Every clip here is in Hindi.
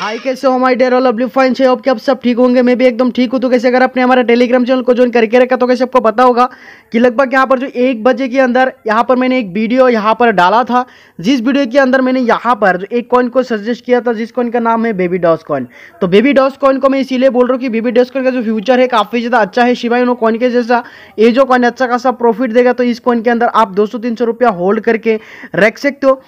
हाय कैसे हो हमारे डेयर लवली फाइन से आप सब ठीक होंगे मैं भी एकदम ठीक हूँ तो कैसे अगर आपने हमारा टेलीग्राम चैनल को ज्वाइन करके रखा तो कैसे आपको पता होगा कि लगभग यहाँ पर जो एक बजे के अंदर यहाँ पर मैंने एक वीडियो यहाँ पर डाला था जिस वीडियो के अंदर मैंने यहाँ पर जो एक कॉइन को सजेस्ट किया था जिस कॉइन का नाम है बेबी डॉस कॉइन तो बेबी डॉस कॉइन को मैं इसीलिए बोल रहा हूँ कि बेबी डॉस कॉइन का जो फ्यूचर है काफ़ी ज़्यादा अच्छा है शिवाय उन्होंने कॉइन के जैसा ये जो कॉइन अच्छा खासा प्रॉफिट देगा तो इस कॉइन के अंदर आप दो सौ होल्ड करके रख सकते हो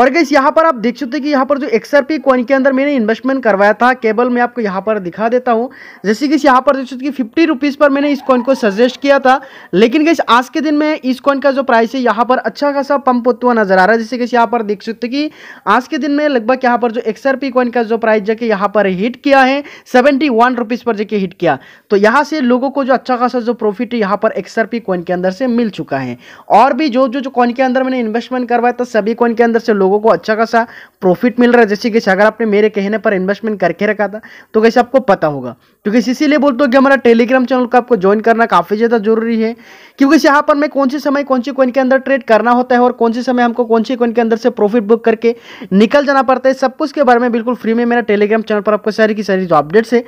और गैस यहाँ पर आप देख सकते हैं कि यहाँ पर जो एक्सआरपी कॉइन के अंदर मैंने इन्वेस्टमेंट करवाया था केबल मैं आपको यहाँ पर दिखा देता हूँ जैसे कि यहाँ पर देख सकते कि फिफ्टी रुपीज़ पर मैंने इस कॉइन को सजेस्ट किया था लेकिन गैस आज के दिन में इस कॉइन का जो प्राइस है यहाँ पर अच्छा खासा पंप होता हुआ नजर आ रहा है जैसे कि यहाँ पर देख सकते कि आज के दिन में लगभग यहाँ पर जो एक्सआरपी कॉइन का जो प्राइस जाके यहाँ पर हिट किया है सेवेंटी वन रुपीज़ पर जाके हिट किया तो यहाँ से लोगों को जो अच्छा खासा जो प्रॉफिट यहाँ पर एक्सआरपी कॉइन के अंदर से मिल चुका है और भी जो जो कॉइन के अंदर मैंने इन्वेस्टमेंट करवाया था सभी कॉइन के अंदर से लोगों को अच्छा खासा प्रॉफिट मिल रहा है जैसे कि अगर आपने मेरे कहने पर इन्वेस्टमेंट करके रखा था तो कैसे आपको पता होगा क्योंकि इसीलिए बोलते हो कि हमारा टेलीग्राम चैनल को आपको ज्वाइन करना काफ़ी ज़्यादा जरूरी है क्योंकि यहाँ पर मैं कौन से समय कौन सी कॉइन के अंदर ट्रेड करना होता है और कौन से समय हमको कौन सी कॉइन के अंदर से प्रॉफिट बुक करके निकल जाना पड़ता है सब कुछ के बारे में बिल्कुल फ्री में मेरा टेलीग्राम चैनल पर आपको सारी की सारी जो अपडेट्स है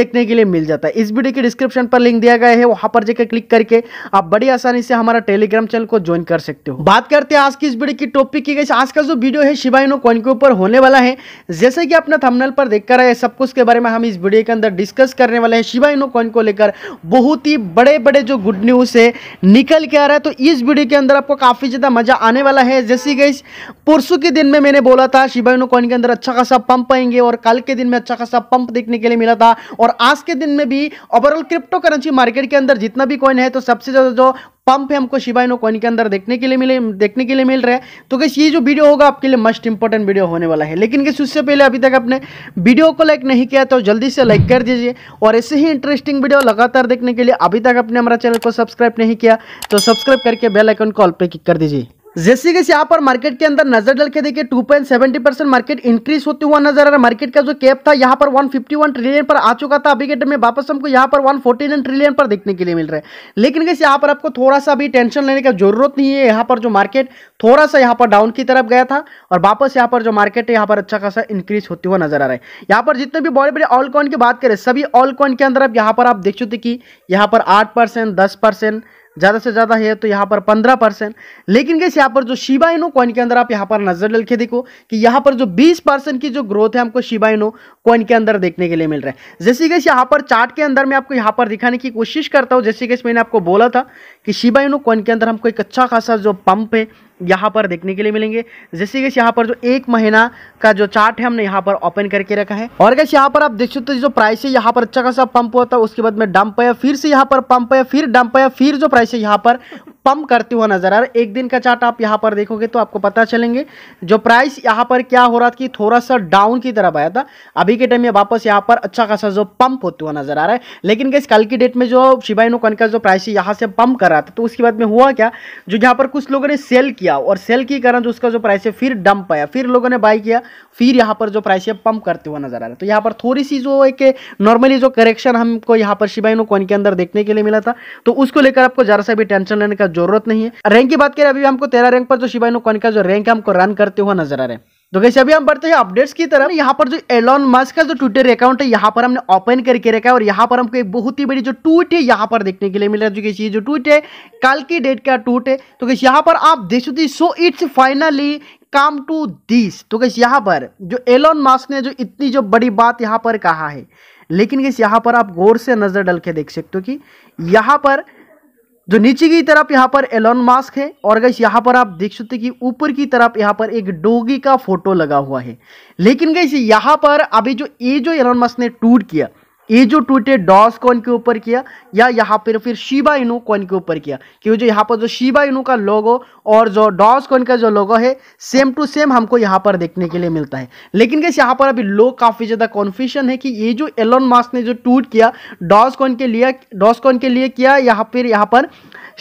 देखने के लिए मिल जाता है इस वीडियो के डिस्क्रिप्शन पर लिंक दिया गया है वहाँ पर जाकर क्लिक करके आप बड़ी आसानी से हमारा टेलीग्राम चैनल को ज्वाइन कर सकते हो बात करते हैं आज की इस वीडियो की टॉपिक की गई आज का जो वीडियो है शिवाइनो कॉइन के ऊपर होने वाला है जैसे कि अपना थमनल पर देख कर आए सब कुछ के बारे में हम इस वीडियो के अंदर डिस्कस करने वाले हैं शिवा इनो कॉइन को लेकर बहुत ही बड़े बड़े जो गुड न्यूज़ है निकल के आ रहा है तो इस वीडियो के अंदर आपको काफ़ी ज़्यादा मज़ा आने वाला है जैसे कि परसों के दिन में मैंने बोला था शिवा इनो कॉइन के अंदर अच्छा खासा पंप आएंगे और कल के दिन में अच्छा खासा पंप देखने के लिए मिला था और आज के दिन में भी ओवरऑल क्रिप्टो करेंसी मार्केट के अंदर जितना भी कॉइन है तो सबसे ज़्यादा जो पंप है हमको शिवाइनो कॉइन के अंदर देखने के लिए मिले देखने के लिए मिल रहा है तो कैसे ये जो वीडियो होगा आपके लिए मस्ट इंपॉर्टेंट वीडियो होने वाला है लेकिन कैसे उससे पहले अभी तक आपने वीडियो को लाइक नहीं किया तो जल्दी से लाइक कर दीजिए और ऐसे ही इंटरेस्टिंग वीडियो लगातार देखने के लिए अभी तक आपने हमारा चैनल को सब्सक्राइब नहीं किया तो सब्सक्राइब करके बेलाइकन ऑल पर क्लिक कर दीजिए जैसे कैसे यहाँ पर मार्केट के अंदर नजर डल के देखिए 2.70 परसेंट मार्केट इंक्रीज होते हुआ नजर आ रहा है मार्केट का जो कैप था यहाँ पर 151 ट्रिलियन पर आ चुका था अभी के टाइम में वापस हमको यहाँ पर 149 ट्रिलियन पर देखने के लिए मिल रहा है लेकिन कैसे यहाँ पर आपको थोड़ा सा अभी टेंशन लेने का जरूरत नहीं है यहाँ पर जो मार्केट थोड़ा सा यहाँ पर डाउन की तरफ गया था और वापस यहाँ पर जो मार्केट है यहाँ पर अच्छा खासा इंक्रीज होते हुआ नजर आ रहा है यहाँ पर जितने भी बड़े बड़े ऑल कॉइन की बात करें सभी ऑल कॉइन के अंदर आप यहाँ पर आप देख सकते कि यहाँ पर आठ परसेंट ज़्यादा से ज़्यादा है तो यहाँ पर पंद्रह परसेंट लेकिन कैसे यहाँ पर जो शिबा इनो कॉइन के अंदर आप यहाँ पर नजर डाल के देखो कि यहाँ पर जो बीस परसेंट की जो ग्रोथ है हमको शिबा इनो कॉइन के अंदर देखने के लिए मिल रहा है जैसे कैसे यहाँ पर चार्ट के अंदर मैं आपको यहाँ पर दिखाने की कोशिश करता हूँ जैसे कैसे मैंने आपको बोला था कि शिबा इनो कॉइन के अंदर हमको एक अच्छा खासा जो पंप है यहाँ पर देखने के लिए मिलेंगे जैसे कि यहाँ पर जो एक महीना का जो चार्ट है हमने यहाँ पर ओपन करके रखा है और कैसे यहाँ पर आप देख सकते हो जो प्राइस है यहाँ पर अच्छा खासा पंप होता है उसके बाद में डंप है फिर से यहाँ पर पंप है फिर डंप है फिर जो प्राइस है यहाँ पर पंप करते हुआ नजर आ रहा है एक दिन का चार्ट आप यहाँ पर देखोगे तो आपको पता चलेंगे जो प्राइस यहाँ पर क्या हो रहा था कि थोड़ा सा डाउन की तरफ आया था अभी के टाइम में वापस यहाँ पर अच्छा खासा जो पंप होते हुआ नजर आ रहा है लेकिन कैसे कल की डेट में जो शिवाइनो कन का जो प्राइस यहाँ से पंप कर रहा था तो उसके बाद में हुआ क्या जो यहाँ पर कुछ लोगों ने सेल किया और सेल के कारण जो उसका जो प्राइस है फिर डंप आया फिर लोगों ने बाई किया फिर यहाँ पर जो प्राइस है पंप करते हुआ नजर आ रहा है तो यहाँ पर थोड़ी सी जो एक नॉर्मली जो करेक्शन हमको यहाँ पर शिवाइनो कन के अंदर देखने के लिए मिला था तो उसको लेकर आपको जरा सा भी टेंशन लेने का जरूरत नहीं है रैंक की बात करें अभी हमको तेरह रैंक पर जो शिवानो कॉन का जो रैंक है हमको रन करते हुए नजर आ रहे हैं तो कैसे अभी हम बढ़ते हैं अपडेट्स की तरफ यहाँ पर जो एलॉन मस्क का जो ट्विटर अकाउंट है यहाँ पर हमने ओपन करके रखा है और यहाँ पर हमको एक बहुत ही बड़ी जो ट्वीट है यहाँ पर देखने के लिए मिल रहा है तो जो कैसे जो ट्वीट है कल की डेट का ट्वीट है तो कैसे यहाँ पर आप देख सकते so it's finally come to this तो कैसे यहाँ पर जो एलॉन मास्क ने जो इतनी जो बड़ी बात यहाँ पर कहा है लेकिन कैसे यहाँ पर आप गौर से नज़र डल के देख सकते हो कि यहाँ पर जो नीचे की तरफ यहाँ पर एलोन मास्क है और गैस यहाँ पर आप देख सकते कि ऊपर की तरफ यहाँ पर एक डोगी का फोटो लगा हुआ है लेकिन गैस यहाँ पर अभी जो ये जो एलोन मास्क ने टूट किया ये जो ट्वीट है डॉस कॉइन के ऊपर किया या यहाँ पर फिर शिबा इनू कॉइन के ऊपर किया क्योंकि जो यहाँ पर जो शिबा इनू का लोगो और जो डॉस कॉइन का जो लोगो है सेम टू सेम हमको यहाँ पर देखने के लिए मिलता है लेकिन कैसे यहाँ पर अभी लोग काफ़ी ज़्यादा कॉन्फ्यूजन है कि ये जो एलोन मास्क ने जो ट्वीट किया डॉस कॉइन के लिए डॉस कॉइन के लिए किया यहाँ फिर यहाँ पर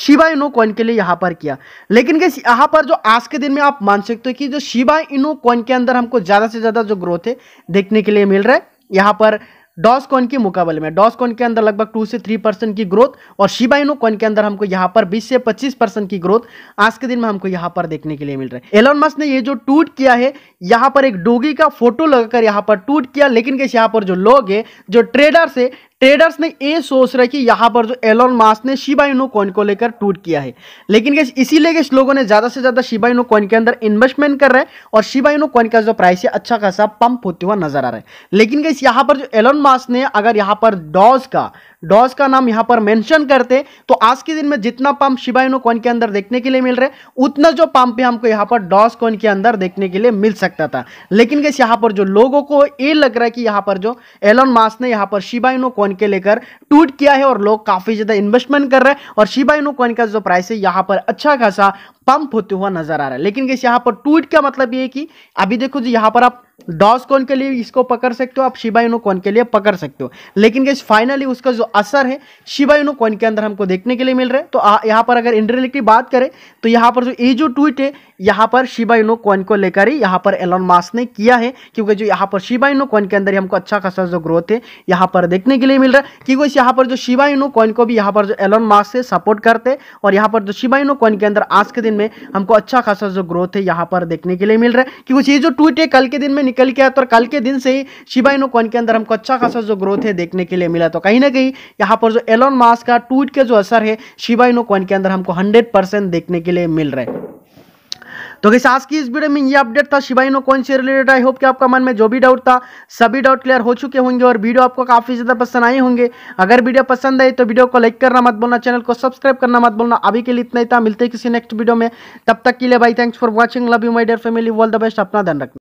शिबा इनो कॉइन के लिए यहाँ पर किया लेकिन कैसे यहाँ पर जो आज के दिन में आप मान सकते हो कि जो शिबा इनो कॉइन के अंदर हमको ज़्यादा से ज़्यादा जो ग्रोथ है देखने के लिए मिल रहा है यहाँ पर डॉस कॉइन के मुकाबले में डॉस कॉइन के अंदर लगभग टू से थ्री परसेंट की ग्रोथ और शिबाइनो कॉइन के अंदर हमको यहाँ पर बीस से पच्चीस परसेंट की ग्रोथ आज के दिन में हमको यहाँ पर देखने के लिए मिल रहा है एलोन मस्क ने ये जो ट्वीट किया है यहाँ पर एक डोगी का फोटो लगाकर यहाँ पर ट्वीट किया लेकिन कैसे यहाँ पर जो लोग है जो ट्रेडर्स है ट्रेडर्स ने ये सोच रहा है कि यहाँ पर जो एलोन मास ने शिबाइनो कॉइन को लेकर टूट किया है लेकिन गैस इसीलिए गैस लोगों ने ज़्यादा से ज़्यादा शिबाइनो कॉइन के अंदर इन्वेस्टमेंट कर रहे हैं और शिबाइनो कॉइन का जो प्राइस है अच्छा खासा पंप होते हुआ नजर आ रहा है लेकिन गैस यहाँ पर जो एलोन मास ने अगर यहाँ पर डॉज का डॉज का नाम यहाँ पर मेंशन करते तो आज के दिन में जितना पंप शिबाइनो कॉइन के अंदर देखने के लिए मिल रहे उतना जो पंप भी हमको यहाँ पर डॉज कॉइन के अंदर देखने के लिए मिल सकता था लेकिन कैसे यहाँ पर जो लोगों को ये लग रहा है कि यहाँ पर जो एलोन मास ने यहाँ पर शिबाइनो कॉइन के लेकर ट्वीट किया है और लोग काफ़ी ज़्यादा इन्वेस्टमेंट कर रहे हैं और शिबाइनो कॉइन का जो प्राइस है यहाँ पर अच्छा खासा पंप होते हुआ नजर आ रहा है लेकिन कैसे यहाँ पर ट्वीट का मतलब ये है कि अभी देखो जी यहाँ पर आप डॉस कौन के लिए इसको पकड़ सकते हो आप शिबा शिबाइनो कौन के लिए पकड़ सकते हो लेकिन कैसे फाइनली उसका जो असर है शिबा शिबाइनो कौन के अंदर हमको देखने के लिए मिल रहा है तो यहाँ पर अगर इंडरली की बात करें तो यहाँ पर जो ये जो ट्वीट है यहाँ पर शिबा शिबाइनो कौन को लेकर ही यहाँ पर एलन मास ने किया है क्योंकि जो यहाँ पर शिबा शिबाइनो कौन के अंदर हमको अच्छा खासा जो ग्रोथ है यहाँ पर देखने के लिए मिल रहा है क्योंकि यहाँ पर जो शिबा शिबाइनो कौन को भी यहाँ पर जो एलन मास से सपोर्ट करते और यहाँ पर जो शिबा शिबाइनो कौन के अंदर आज के दिन में हमको अच्छा खासा जो ग्रोथ है यहाँ पर देखने के लिए मिल रहा है क्योंकि ये जो ट्वीट है कल के दिन में निकल के आया तो कल के दिन से ही शिबाइनो कॉइन के अंदर हमको अच्छा खासा जो ग्रोथ है देखने के लिए मिला तो कहीं ना कहीं यहाँ पर जो एलोन मास का ट्वीट का जो असर है शिबाइनो कॉइन के अंदर हमको हंड्रेड देखने के लिए मिल रहा है तो कैसे आज की इस वीडियो में ये अपडेट था नो कौन से रिलेटेड आई होप कि आपका मन में जो भी डाउट था सभी डाउट क्लियर हो चुके होंगे और वीडियो आपको काफ़ी ज़्यादा पसंद आए होंगे अगर वीडियो पसंद आए तो वीडियो को लाइक करना मत बोलना चैनल को सब्सक्राइब करना मत बोलना अभी के लिए इतना ही था मिलते किसी नेक्स्ट वीडियो में तब तक के लिए भाई thanks for watching love you my dear family all the best अपना ध्यान रखना